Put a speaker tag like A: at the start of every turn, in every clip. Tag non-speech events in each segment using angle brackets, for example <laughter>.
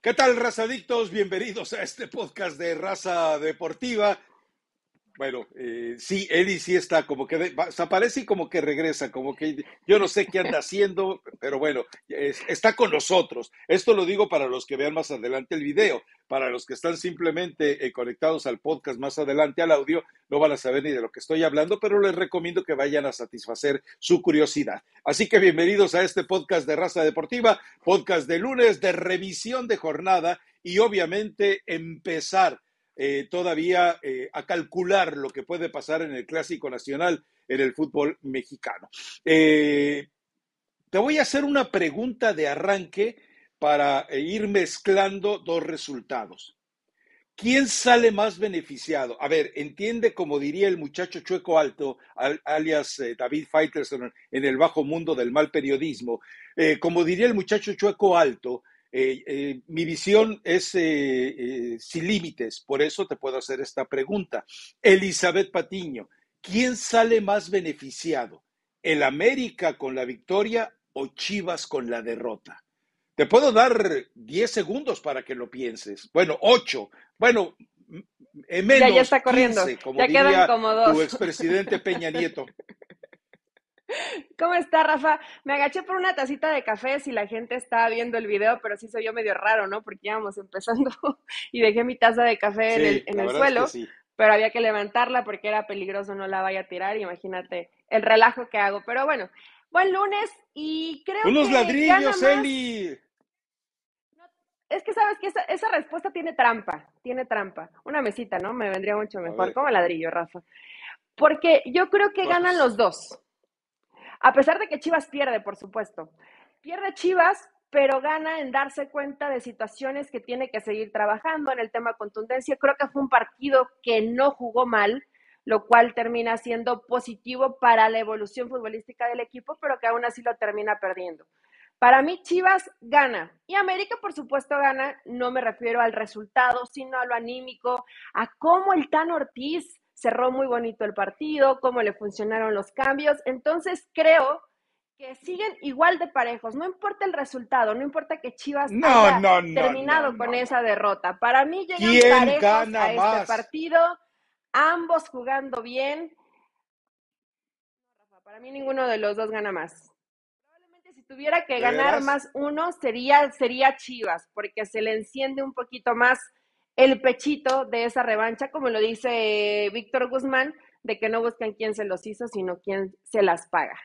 A: ¿Qué tal, adictos? Bienvenidos a este podcast de Raza Deportiva. Bueno, eh, sí, y sí está como que desaparece y como que regresa, como que yo no sé qué anda <laughs> haciendo, pero bueno, está con nosotros. Esto lo digo para los que vean más adelante el video, para los que están simplemente eh, conectados al podcast más adelante al audio, no van a saber ni de lo que estoy hablando, pero les recomiendo que vayan a satisfacer su curiosidad. Así que bienvenidos a este podcast de Raza Deportiva, podcast de lunes de revisión de jornada y obviamente empezar eh, todavía eh, a calcular lo que puede pasar en el Clásico Nacional en el fútbol mexicano. Eh, te voy a hacer una pregunta de arranque para ir mezclando dos resultados. ¿Quién sale más beneficiado? A ver, entiende como diría el muchacho Chueco Alto, alias David fighters en el bajo mundo del mal periodismo, como diría el muchacho Chueco Alto, eh, eh, mi visión es eh, sin límites, por eso te puedo hacer esta pregunta. Elizabeth Patiño, ¿quién sale más beneficiado? ¿El América con la victoria o Chivas con la derrota? Te puedo dar 10 segundos para que lo pienses. Bueno, 8. Bueno, menos. Ya, está corriendo. ya quedan Tu expresidente Peña Nieto. <laughs>
B: ¿Cómo está, Rafa? Me agaché por una tacita de café si la gente está viendo el video, pero sí soy yo medio raro, ¿no? Porque íbamos empezando <laughs> y dejé mi taza de café en el, suelo, pero había que levantarla porque era peligroso, no la vaya a tirar, imagínate el relajo que hago. Pero bueno, buen lunes y creo que... ¡Unos ladrillos, Eli! es que sabes que esa, respuesta tiene trampa, tiene trampa. Una mesita, ¿no? Me vendría mucho mejor. Como ladrillo, Rafa. Porque yo creo que ganan pues los dos. A pesar de que Chivas pierde, por supuesto. Pierde Chivas, pero gana en darse cuenta de situaciones que tiene que seguir trabajando en el tema contundencia. Creo que fue un partido que no jugó mal, lo cual termina siendo positivo para la evolución futbolística del equipo, pero que aún así lo termina perdiendo. Para mí Chivas gana y América por supuesto gana, no me refiero al resultado, sino a lo anímico, a cómo el Tan Ortiz cerró muy bonito el partido, cómo le funcionaron los cambios. Entonces creo que siguen igual de parejos. No importa el resultado, no importa que Chivas no, haya terminado con esa derrota. Para mí llegan parejos a este partido, ambos jugando bien. Para mí ninguno de los dos gana más. Probablemente si tuviera que ganar más uno sería sería Chivas, porque se le enciende un poquito más el pechito de esa revancha, como lo dice Víctor Guzmán, de que no buscan quién se los hizo, sino quién se las paga.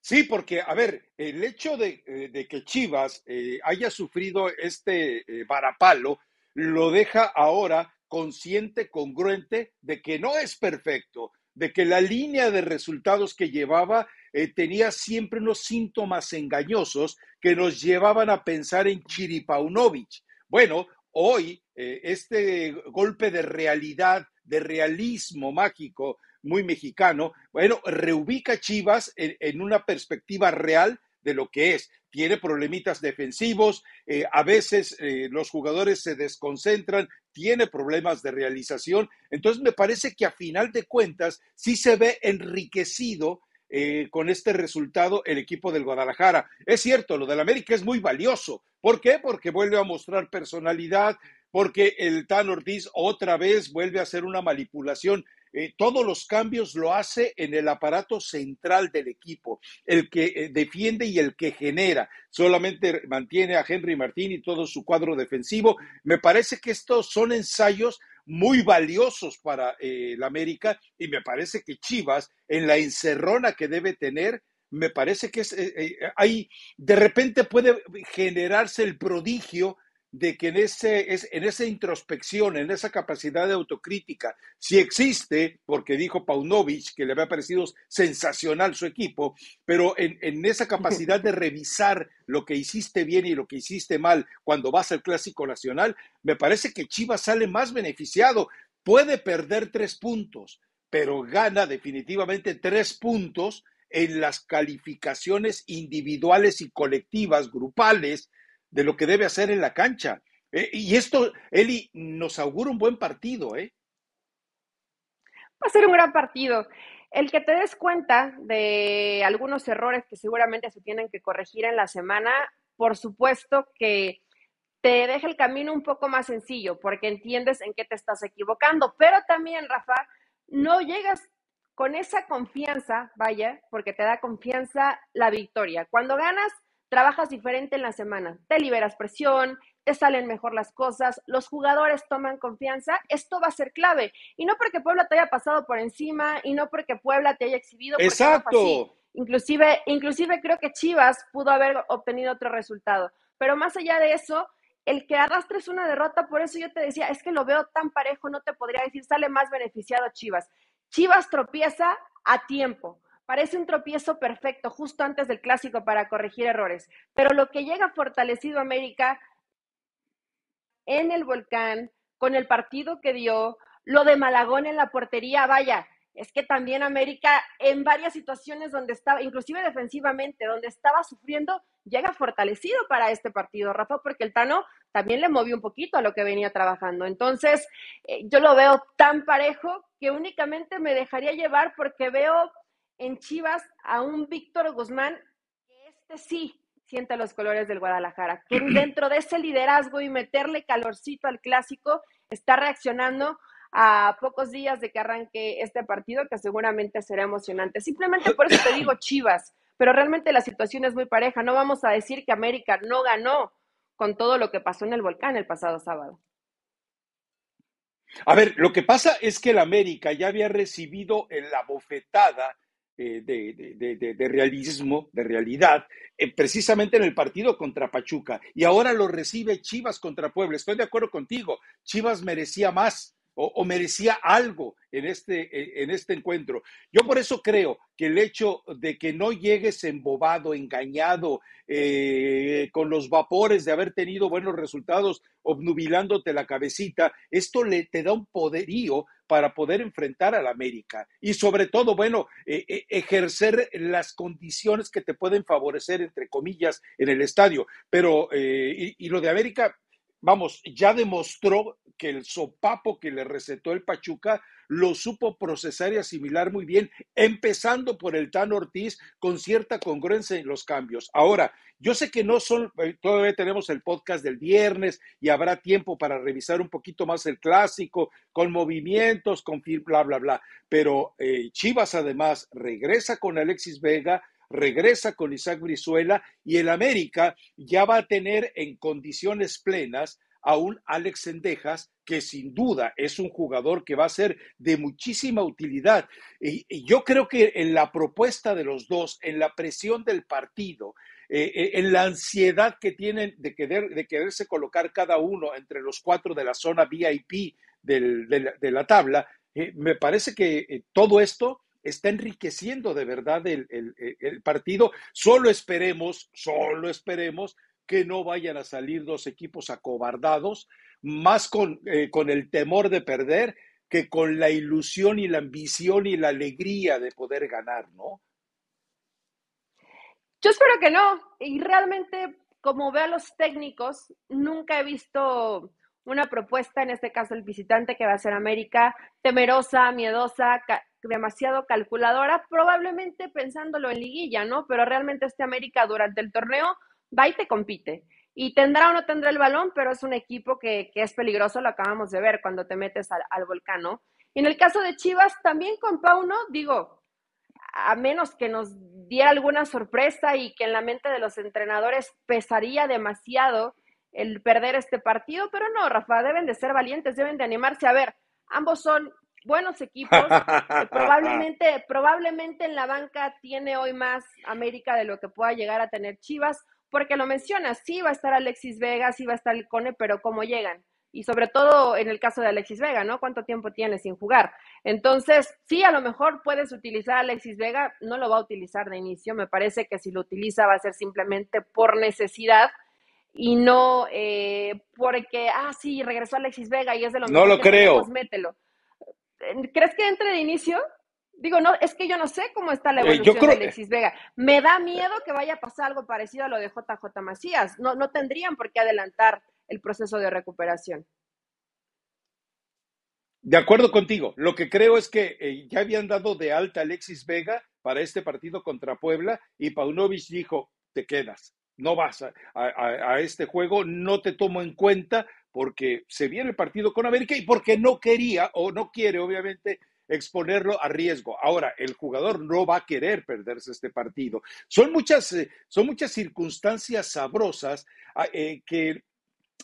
A: Sí, porque, a ver, el hecho de, eh, que Chivas eh, haya sufrido este eh, varapalo lo deja ahora consciente, congruente de que no es perfecto, de que la línea de resultados que llevaba eh, tenía siempre unos síntomas engañosos que nos llevaban a pensar en Chiripaunovich. Bueno, hoy eh, este golpe de realidad, de realismo mágico muy mexicano, bueno, reubica Chivas en, una perspectiva real de lo que es. Tiene problemitas defensivos, eh, a veces los jugadores se desconcentran, tiene problemas de realización. Entonces me parece que a final de cuentas sí se ve enriquecido eh, con este resultado el equipo del Guadalajara. Es cierto, lo del América es muy valioso. ¿Por qué? Porque vuelve a mostrar personalidad, porque el Tan Ortiz otra vez vuelve a hacer una manipulación. Eh, todos los cambios lo hace en el aparato central del equipo, el que eh, defiende y el que genera. Solamente mantiene a Henry Martín y todo su cuadro defensivo. Me parece que estos son ensayos muy valiosos para eh, la América y me parece que Chivas, en la encerrona que debe tener, me parece que es, eh, eh, hay, de repente puede generarse el prodigio de que en, ese, en esa introspección, en esa capacidad de autocrítica, si existe, porque dijo Paunovic que le había parecido sensacional su equipo, pero en, en esa capacidad de revisar lo que hiciste bien y lo que hiciste mal cuando vas al Clásico Nacional, me parece que Chivas sale más beneficiado. Puede perder tres puntos, pero gana definitivamente tres puntos en las calificaciones individuales y colectivas, grupales, de lo que debe hacer en la cancha. ¿eh? y esto, Eli, nos augura un buen partido, ¿eh?
B: Va a ser un gran partido. El que te des cuenta de algunos errores que seguramente se tienen que corregir en la semana, por supuesto que te deja el camino un poco más sencillo porque entiendes en qué te estás equivocando. Pero también, Rafa, no llegas con esa confianza, vaya, porque te da confianza la victoria. Cuando ganas, trabajas diferente en la semana, te liberas presión, te salen mejor las cosas, los jugadores toman confianza, esto va a ser clave. Y no porque Puebla te haya pasado por encima y no porque Puebla te haya exhibido. Exacto. inclusive, inclusive creo que Chivas pudo haber obtenido otro resultado. Pero más allá de eso, el que arrastres una derrota, por eso yo te decía, es que lo veo tan parejo, no te podría decir, sale más beneficiado Chivas. Chivas tropieza a tiempo. Parece un tropiezo perfecto justo antes del clásico para corregir errores, pero lo que llega fortalecido América en el volcán, con el partido que dio, lo de Malagón en la portería, vaya, es que también América en varias situaciones donde estaba, inclusive defensivamente, donde estaba sufriendo, llega fortalecido para este partido, Rafa, porque el Tano también le movió un poquito a lo que venía trabajando. Entonces, eh, yo lo veo tan parejo que únicamente me dejaría llevar porque veo en Chivas a un Víctor Guzmán, que este sí siente los colores del Guadalajara, que <clears throat> dentro de ese liderazgo y meterle calorcito al clásico, está reaccionando a pocos días de que arranque este partido, que seguramente será emocionante. Simplemente por eso te digo <clears throat> Chivas, pero realmente la situación es muy pareja. No vamos a decir que América no ganó con todo lo que pasó en el volcán el pasado sábado.
A: A ver, lo que pasa es que el América ya había recibido en la bofetada eh, de, de, de, de, realismo, de realidad, eh, precisamente en el partido contra Pachuca. Y ahora lo recibe Chivas contra Puebla. Estoy de acuerdo contigo, Chivas merecía más, o, merecía algo en este, e, en este encuentro. Yo por eso creo que el hecho de que no llegues embobado, engañado, eh, con los vapores de haber tenido buenos resultados, obnubilándote la cabecita, esto le, te da un poderío para poder enfrentar al América y sobre todo, bueno, e, e, ejercer las condiciones que te pueden favorecer, entre comillas, en el estadio. Pero, eh, y lo de América, vamos, ya demostró que el sopapo que le recetó el Pachuca lo supo procesar y asimilar muy bien, empezando por el Tan Ortiz con cierta congruencia en los cambios. Ahora, yo sé que no son, eh, todavía tenemos el podcast del viernes y habrá tiempo para revisar un poquito más el clásico, con movimientos, con bla, bla, bla, pero eh, Chivas además regresa con Alexis Vega regresa con Isaac Brizuela y el América ya va a tener en condiciones plenas a un Alex Sendejas que sin duda es un jugador que va a ser de muchísima utilidad. Y, yo creo que en la propuesta de los dos, en la presión del partido, eh, eh, en la ansiedad que tienen de, quererse colocar cada uno entre los cuatro de la zona VIP de, la, tabla, eh, me parece que todo esto está enriqueciendo de verdad el, partido. Solo esperemos, solo esperemos que no vayan a salir dos equipos acobardados, más con, eh, con, el temor de perder que con la ilusión y la ambición y la alegría de poder ganar, ¿no?
B: Yo espero que no. Y realmente, como veo a los técnicos, nunca he visto una propuesta, en este caso el visitante que va a ser América, temerosa, miedosa, demasiado calculadora, probablemente pensándolo en liguilla, ¿no? Pero realmente este América durante el torneo va y te compite. Y tendrá o no tendrá el balón, pero es un equipo que, que es peligroso, lo acabamos de ver cuando te metes al, volcán, ¿no? Y en el caso de Chivas, también con Pauno, digo, a menos que nos diera alguna sorpresa y que en la mente de los entrenadores pesaría demasiado el perder este partido, pero no, Rafa, deben de ser valientes, deben de animarse. A ver, ambos son buenos equipos. <laughs> probablemente, probablemente en la banca tiene hoy más América de lo que pueda llegar a tener Chivas, porque lo mencionas, sí va a estar Alexis Vega, sí va a estar el Cone, pero ¿cómo llegan? y sobre todo en el caso de Alexis Vega, ¿no? ¿Cuánto tiempo tiene sin jugar? Entonces, sí, a lo mejor puedes utilizar Alexis Vega, no lo va a utilizar de inicio, me parece que si lo utiliza va a ser simplemente por necesidad y no eh, porque, ah, sí, regresó Alexis Vega y es de lo no mismo. No lo creo. mételo. ¿Crees que entre de inicio? Digo, no, es que yo no sé cómo está la eh, evolución de Alexis Vega. Me da miedo que vaya a pasar algo parecido a lo de JJ Macías. No, no tendrían por qué adelantar el proceso de recuperación.
A: De acuerdo contigo. Lo que creo es que eh, ya habían dado de alta a Alexis Vega para este partido contra Puebla y Paunovic dijo, te quedas, no vas a este juego, no te tomo en cuenta porque se viene el partido con América y porque no quería o no quiere, obviamente, exponerlo a riesgo. Ahora, el jugador no va a querer perderse este partido. Son muchas, eh, son muchas circunstancias sabrosas ah, eh, que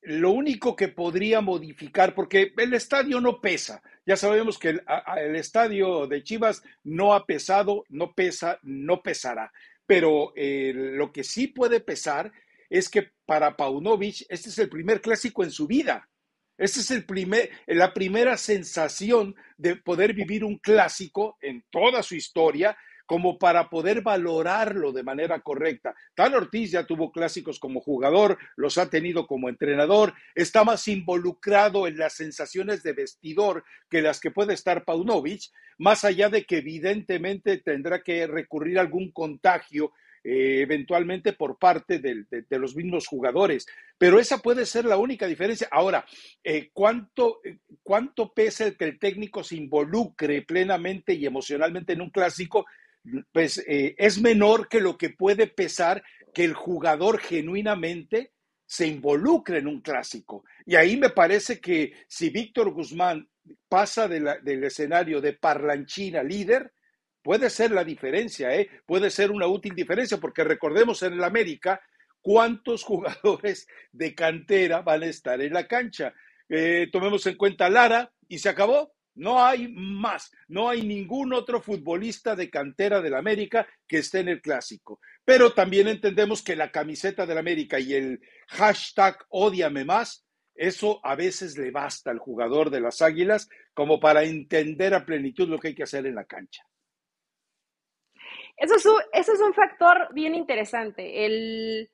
A: lo único que podría modificar, porque el estadio no pesa. Ya sabemos que el, estadio de Chivas no ha pesado, no pesa, no pesará. Pero eh, lo que sí puede pesar es que para Paunovic, este es el primer clásico en su vida. Esta es el primer, la primera sensación de poder vivir un clásico en toda su historia, como para poder valorarlo de manera correcta. Tal Ortiz ya tuvo clásicos como jugador, los ha tenido como entrenador, está más involucrado en las sensaciones de vestidor que las que puede estar Paunovic, más allá de que evidentemente tendrá que recurrir a algún contagio eh, eventualmente por parte de, los mismos jugadores. Pero esa puede ser la única diferencia. Ahora, eh, ¿cuánto, eh, ¿cuánto pesa que el técnico se involucre plenamente y emocionalmente en un clásico? Pues es menor que lo que puede pesar que el jugador genuinamente se involucre en un clásico. Y ahí me parece que si Víctor Guzmán pasa del escenario de parlanchina líder, Puede ser la diferencia, ¿eh? puede ser una útil diferencia, porque recordemos en el América cuántos <laughs> jugadores de cantera van a estar en la cancha. Eh, tomemos en cuenta Lara y se acabó. No hay más, no hay ningún otro futbolista de cantera del América que esté en el clásico. Pero también entendemos que la camiseta del América y el hashtag odiame más, eso a veces le basta al jugador de las Águilas como para entender a plenitud lo que hay que hacer en la cancha.
B: Eso es un, factor bien interesante. El,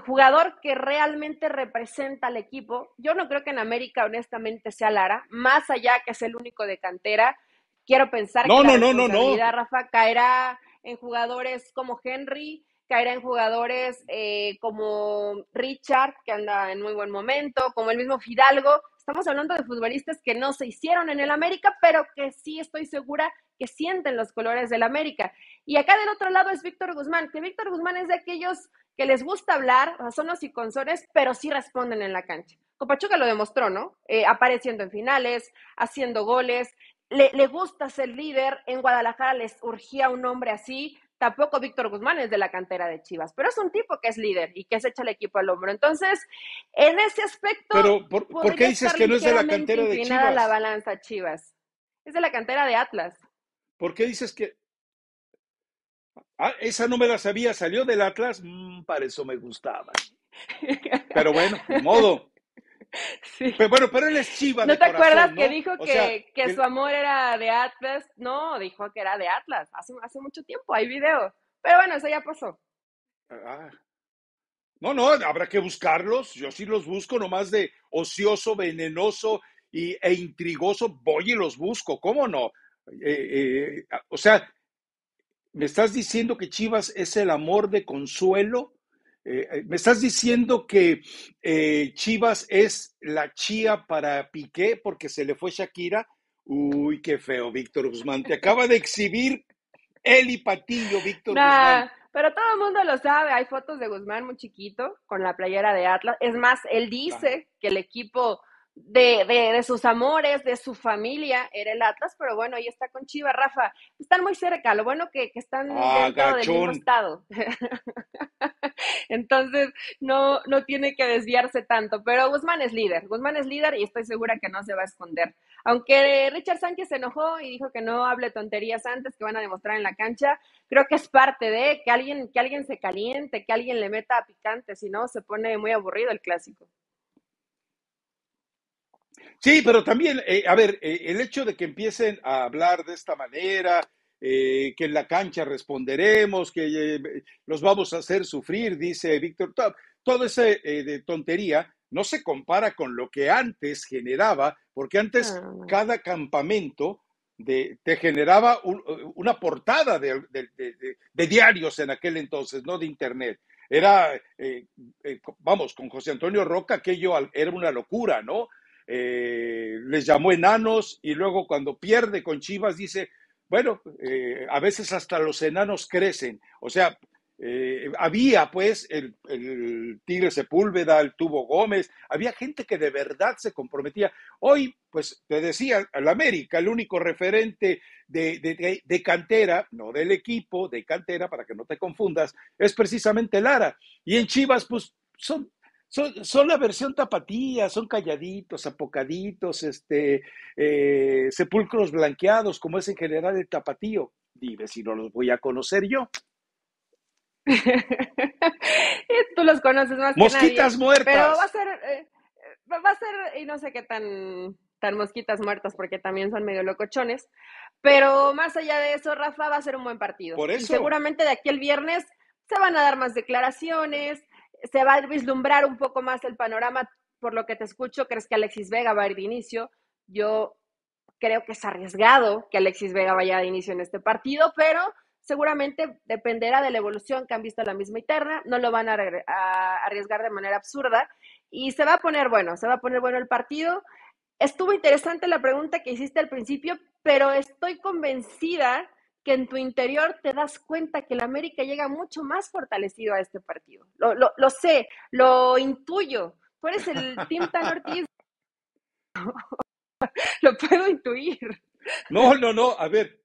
B: jugador que realmente representa al equipo, yo no creo que en América honestamente sea Lara, más allá que es el único de cantera. Quiero pensar que la no, Rafa caerá en jugadores como Henry, caerá en jugadores eh, como Richard, que anda en muy buen momento, como el mismo Fidalgo. Estamos hablando de futbolistas que no se hicieron en el América, pero que sí estoy segura que sienten los colores del América. Y acá del otro lado es Víctor Guzmán, que Víctor Guzmán es de aquellos que les gusta hablar, son y consores pero sí responden en la cancha. Copachuca lo demostró, ¿no? Eh, apareciendo en finales, haciendo goles, le, gusta ser líder, en Guadalajara les urgía un hombre así, tampoco Víctor Guzmán es de la cantera de Chivas, pero es un tipo que es líder y que se echa el equipo al hombro. Entonces, en ese aspecto... Pero, ¿por, qué dices que no es de la cantera de la balanza, Chivas. Es de la cantera de Atlas.
A: ¿Por qué dices que, Ah, esa no me la sabía, salió del Atlas, mm, para eso me gustaba. Pero bueno, modo. <laughs> Sí. Pero bueno, pero él es chiva. ¿No te acuerdas que dijo que, que, su
B: amor era de Atlas? No, dijo que era de Atlas, hace, mucho tiempo, hay video. Pero bueno, eso ya pasó.
A: Ah. No, no, habrá que buscarlos. Yo sí los busco, nomás de ocioso, venenoso y, e intrigoso, voy y los busco. ¿Cómo no? Eh, eh, o sea, ¿Me estás diciendo que Chivas es el amor de consuelo? Eh, eh, ¿Me estás diciendo que eh, Chivas es la chía para Piqué porque se le fue Shakira? Uy, qué feo, Víctor Guzmán. Te acaba de exhibir Eli Patillo, Víctor Guzmán.
B: Pero todo el mundo lo sabe. Hay fotos de Guzmán muy chiquito con la playera de Atlas. Es más, él dice que el equipo de, de, sus amores, de su familia, era el Atlas, pero bueno, ahí está con Chiva Rafa. Están muy cerca, lo bueno que, que están ah, dentro del mismo estado. <laughs> Entonces, no, no tiene que desviarse tanto, pero Guzmán es líder, Guzmán es líder y estoy segura que no se va a esconder. Aunque Richard Sánchez se enojó y dijo que no hable tonterías antes que van a demostrar en la cancha, creo que es parte de que alguien, que alguien se caliente, que alguien le meta a picante, si no se pone muy aburrido
A: el clásico. Sí, pero también, eh, a ver, eh, el hecho de que empiecen a hablar de esta manera, eh, que en la cancha responderemos, que los vamos a hacer sufrir, dice Víctor Top, todo ese de tontería no se compara con lo que antes generaba, porque antes ah. cada campamento te generaba una portada de, diarios en aquel entonces, no de internet. Era, vamos, con José Antonio Roca aquello era una locura, ¿no? Eh, les llamó enanos y luego cuando pierde con Chivas dice, bueno, eh, a veces hasta los enanos crecen. O sea, eh, había pues el, Tigre Sepúlveda, el Tubo Gómez, había gente que de verdad se comprometía. Hoy, pues te decía, la América, el único referente de, cantera, no del equipo, de cantera, para que no te confundas, es precisamente Lara. Y en Chivas, pues son son, la versión tapatía, son calladitos, apocaditos, este, eh, sepulcros blanqueados, como es en general el tapatío. Dime si no los voy a conocer yo.
B: <laughs> Tú los conoces más Mosquitas muertas. Pero va a ser, eh, va a ser, y no sé qué tan, tan mosquitas muertas, porque también son medio locochones. Pero más allá de eso, Rafa va a ser un buen partido. Por eso. Y seguramente de aquí el viernes se van a dar más declaraciones, se va a vislumbrar un poco más el panorama. Por lo que te escucho, crees que Alexis Vega va a ir de inicio. Yo creo que es arriesgado que Alexis Vega vaya de inicio en este partido, pero seguramente dependerá de la evolución que han visto la misma interna. No lo van a arriesgar de manera absurda. Y se va a poner bueno, se va a poner bueno el partido. Estuvo interesante la pregunta que hiciste al principio, pero estoy convencida que en tu interior te das cuenta que el América llega mucho más fortalecido a este partido. Lo, sé, lo intuyo. Tú eres el Tim Tan <laughs> lo puedo intuir.
A: No, no, no, a ver.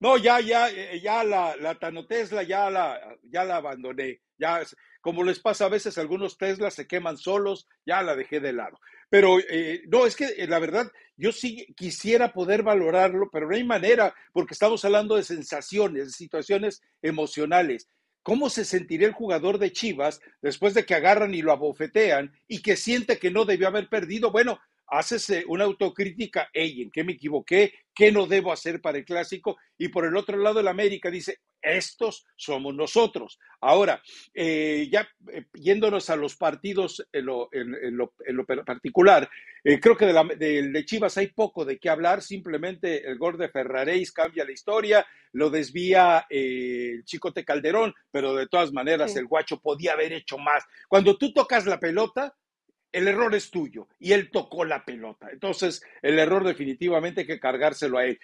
A: No, ya, ya, eh, ya la, la tanotesla, ya la, ya la abandoné. Ya, como les pasa a veces, algunos Teslas se queman solos, ya la dejé de lado. Pero eh, no, es que eh, la verdad, yo sí quisiera poder valorarlo, pero no hay manera, porque estamos hablando de sensaciones, de situaciones emocionales. ¿Cómo se sentiría el jugador de Chivas después de que agarran y lo abofetean y que siente que no debió haber perdido? Bueno, haces eh, una autocrítica, hey, ¿en qué me equivoqué? ¿Qué no debo hacer para el clásico? Y por el otro lado, el América dice, estos somos nosotros. Ahora, eh, ya eh, yéndonos a los partidos en lo, en, lo, en lo particular, creo que de, Chivas hay poco de qué hablar, simplemente el gol de Ferraréis cambia la historia, lo desvía el Chicote Calderón, pero de todas maneras el guacho podía haber hecho más. Cuando tú tocas la pelota, el error es tuyo y él tocó la pelota. Entonces, el error definitivamente hay que cargárselo a él.